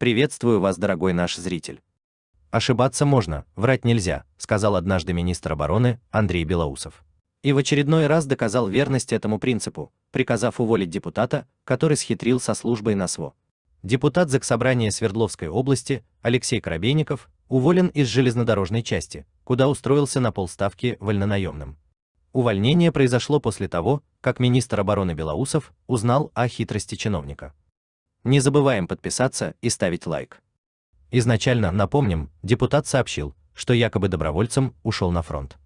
Приветствую вас, дорогой наш зритель. Ошибаться можно, врать нельзя, сказал однажды министр обороны Андрей Белоусов. И в очередной раз доказал верность этому принципу, приказав уволить депутата, который схитрил со службой на СВО. Депутат Заксобрания Свердловской области Алексей Коробейников уволен из железнодорожной части, куда устроился на полставки вольнонаемным. Увольнение произошло после того, как министр обороны Белоусов узнал о хитрости чиновника. Не забываем подписаться и ставить лайк. Изначально, напомним, депутат сообщил, что якобы добровольцем ушел на фронт.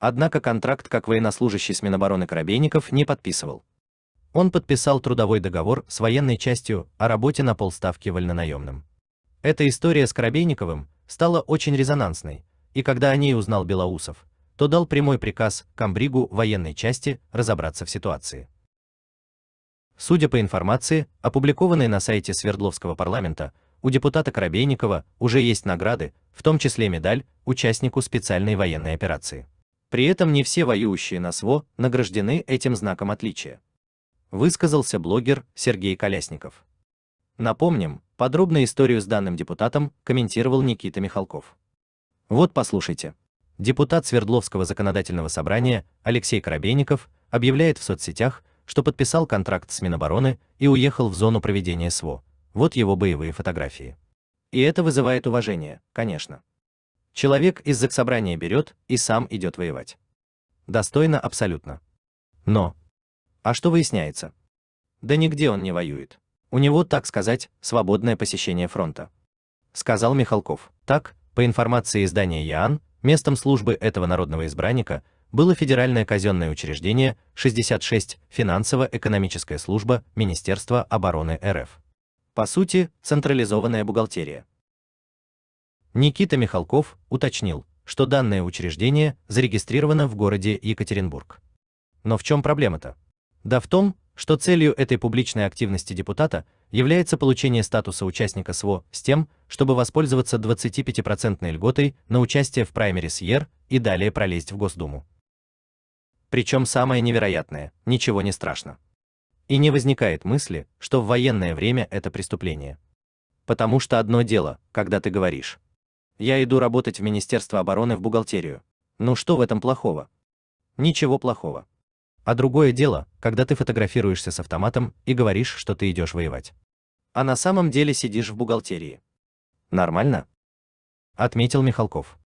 Однако контракт как военнослужащий с Минобороны Коробейников не подписывал. Он подписал трудовой договор с военной частью о работе на полставки вольнонаемным. Эта история с Коробейниковым стала очень резонансной, и когда о ней узнал Белоусов, то дал прямой приказ Камбригу военной части разобраться в ситуации. Судя по информации, опубликованной на сайте Свердловского парламента, у депутата Коробейникова уже есть награды, в том числе медаль, участнику специальной военной операции. При этом не все воюющие на СВО награждены этим знаком отличия. Высказался блогер Сергей Колясников. Напомним, подробно историю с данным депутатом комментировал Никита Михалков. Вот послушайте. Депутат Свердловского законодательного собрания Алексей Коробейников объявляет в соцсетях, что подписал контракт с Минобороны и уехал в зону проведения СВО. Вот его боевые фотографии. И это вызывает уважение, конечно. Человек из заксобрания берет и сам идет воевать. Достойно абсолютно. Но. А что выясняется? Да нигде он не воюет. У него, так сказать, свободное посещение фронта. Сказал Михалков. Так, по информации издания Ян, местом службы этого народного избранника было Федеральное казенное учреждение 66 Финансово-экономическая служба Министерства обороны РФ. По сути, централизованная бухгалтерия. Никита Михалков уточнил, что данное учреждение зарегистрировано в городе Екатеринбург. Но в чем проблема-то? Да в том, что целью этой публичной активности депутата является получение статуса участника СВО с тем, чтобы воспользоваться 25% льготой на участие в праймерис ЕР и далее пролезть в Госдуму. Причем самое невероятное, ничего не страшно. И не возникает мысли, что в военное время это преступление. Потому что одно дело, когда ты говоришь: "Я иду работать в Министерство обороны в бухгалтерию". Ну что в этом плохого? Ничего плохого. А другое дело, когда ты фотографируешься с автоматом и говоришь, что ты идешь воевать. А на самом деле сидишь в бухгалтерии. Нормально? отметил Михалков.